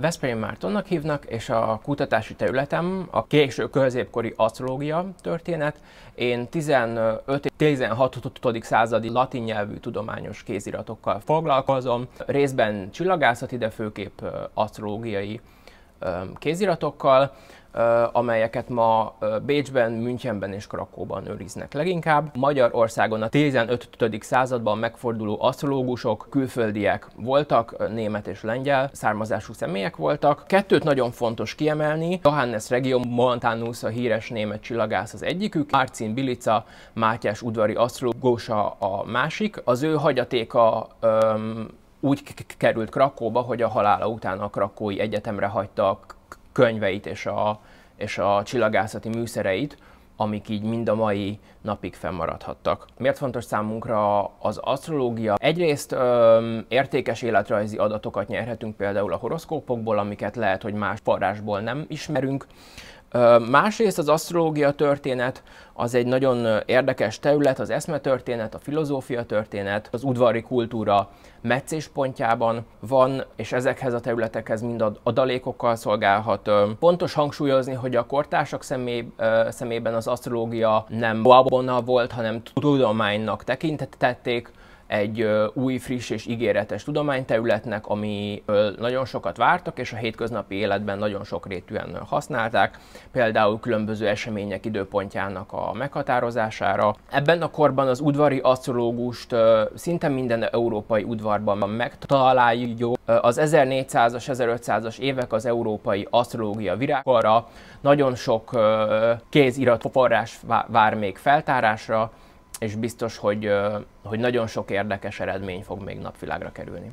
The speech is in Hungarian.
Veszprém Mártonnak hívnak, és a kutatási területem a késő középkori asztrológia történet. Én 15-16. századi latin nyelvű tudományos kéziratokkal foglalkozom, részben csillagászati, de főképp asztrológiai kéziratokkal amelyeket ma Bécsben, Münchenben és Krakóban őriznek leginkább. Magyarországon a 15. században megforduló asztrológusok külföldiek voltak, német és lengyel származású személyek voltak. Kettőt nagyon fontos kiemelni, Johannes Regio Montanus, a híres német csillagász az egyikük, Marcin Bilica, Mátyás udvari asztrológusa a másik. Az ő hagyatéka öm, úgy került Krakóba, hogy a halála után a Krakói Egyetemre hagyta könyveit és a, és a csillagászati műszereit, amik így mind a mai napig fennmaradhattak. Miért fontos számunkra az asztrológia? Egyrészt öm, értékes életrajzi adatokat nyerhetünk például a horoszkópokból, amiket lehet, hogy más forrásból nem ismerünk. Másrészt az asztrológia történet az egy nagyon érdekes terület, az történet, a filozófia történet, az udvari kultúra meccéspontjában van, és ezekhez a területekhez mind adalékokkal szolgálhat. Pontos hangsúlyozni, hogy a kortársak személy, szemében az asztrológia nem babona volt, hanem tudománynak tekintették, egy új, friss és ígéretes tudományterületnek, ami nagyon sokat vártak, és a hétköznapi életben nagyon sok rétűen használták, például különböző események időpontjának a meghatározására. Ebben a korban az udvari asztrológust szinte minden európai udvarban megtaláljuk. Az 1400-as, 1500-as évek az európai asztrológia virágkora, nagyon sok kézirat forrás vár még feltárásra, és biztos, hogy, hogy nagyon sok érdekes eredmény fog még napvilágra kerülni.